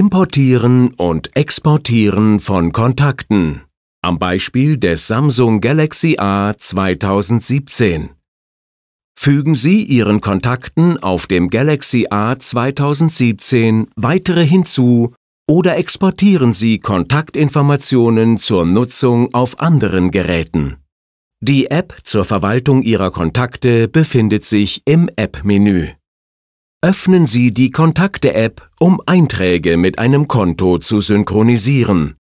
Importieren und Exportieren von Kontakten. Am Beispiel des Samsung Galaxy A 2017. Fügen Sie Ihren Kontakten auf dem Galaxy A 2017 weitere hinzu oder exportieren Sie Kontaktinformationen zur Nutzung auf anderen Geräten. Die App zur Verwaltung Ihrer Kontakte befindet sich im App-Menü. Öffnen Sie die Kontakte-App, um Einträge mit einem Konto zu synchronisieren,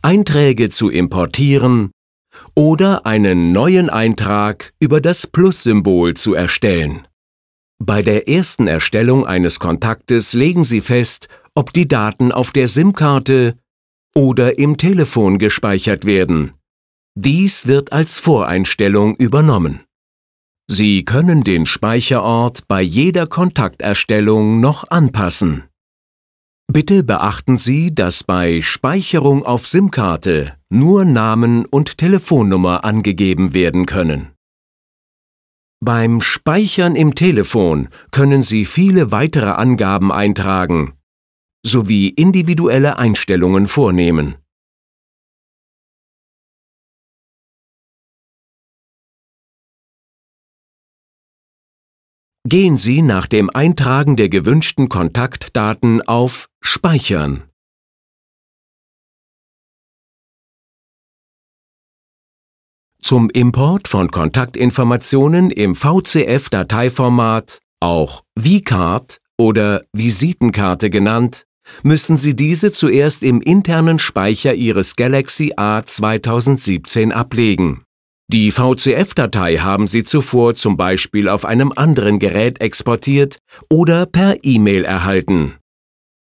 Einträge zu importieren oder einen neuen Eintrag über das Plus-Symbol zu erstellen. Bei der ersten Erstellung eines Kontaktes legen Sie fest, ob die Daten auf der SIM-Karte oder im Telefon gespeichert werden. Dies wird als Voreinstellung übernommen. Sie können den Speicherort bei jeder Kontakterstellung noch anpassen. Bitte beachten Sie, dass bei Speicherung auf SIM-Karte nur Namen und Telefonnummer angegeben werden können. Beim Speichern im Telefon können Sie viele weitere Angaben eintragen sowie individuelle Einstellungen vornehmen. Gehen Sie nach dem Eintragen der gewünschten Kontaktdaten auf Speichern. Zum Import von Kontaktinformationen im VCF-Dateiformat, auch V-Card oder Visitenkarte genannt, müssen Sie diese zuerst im internen Speicher Ihres Galaxy A 2017 ablegen die VCF-Datei haben Sie zuvor zum Beispiel auf einem anderen Gerät exportiert oder per E-Mail erhalten.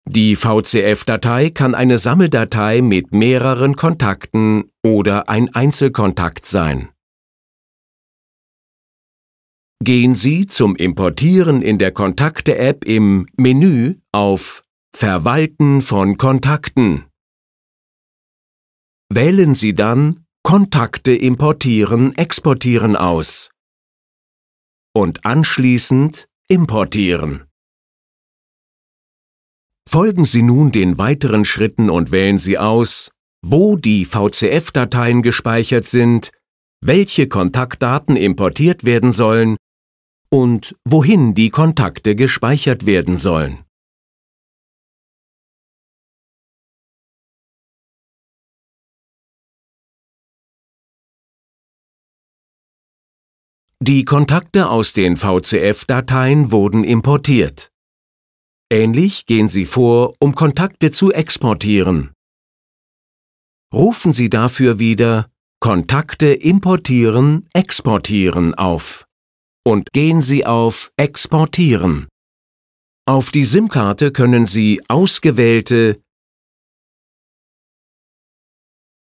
Die VCF-Datei kann eine Sammeldatei mit mehreren Kontakten oder ein Einzelkontakt sein. Gehen Sie zum Importieren in der Kontakte-App im Menü auf Verwalten von Kontakten. Wählen Sie dann Kontakte importieren, exportieren aus. Und anschließend importieren. Folgen Sie nun den weiteren Schritten und wählen Sie aus, wo die VCF-Dateien gespeichert sind, welche Kontaktdaten importiert werden sollen und wohin die Kontakte gespeichert werden sollen. Die Kontakte aus den VCF-Dateien wurden importiert. Ähnlich gehen Sie vor, um Kontakte zu exportieren. Rufen Sie dafür wieder Kontakte importieren, exportieren auf und gehen Sie auf Exportieren. Auf die SIM-Karte können Sie ausgewählte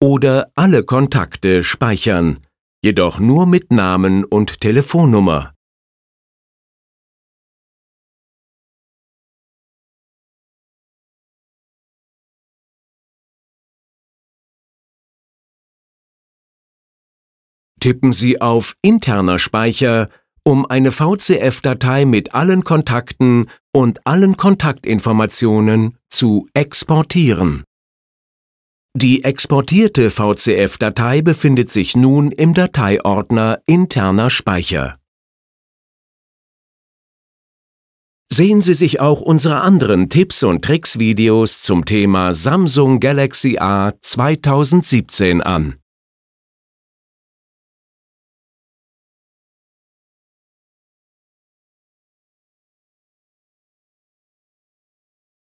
oder alle Kontakte speichern jedoch nur mit Namen und Telefonnummer. Tippen Sie auf Interner Speicher, um eine VCF-Datei mit allen Kontakten und allen Kontaktinformationen zu exportieren. Die exportierte VCF-Datei befindet sich nun im Dateiordner Interner Speicher. Sehen Sie sich auch unsere anderen Tipps und Tricks-Videos zum Thema Samsung Galaxy A 2017 an.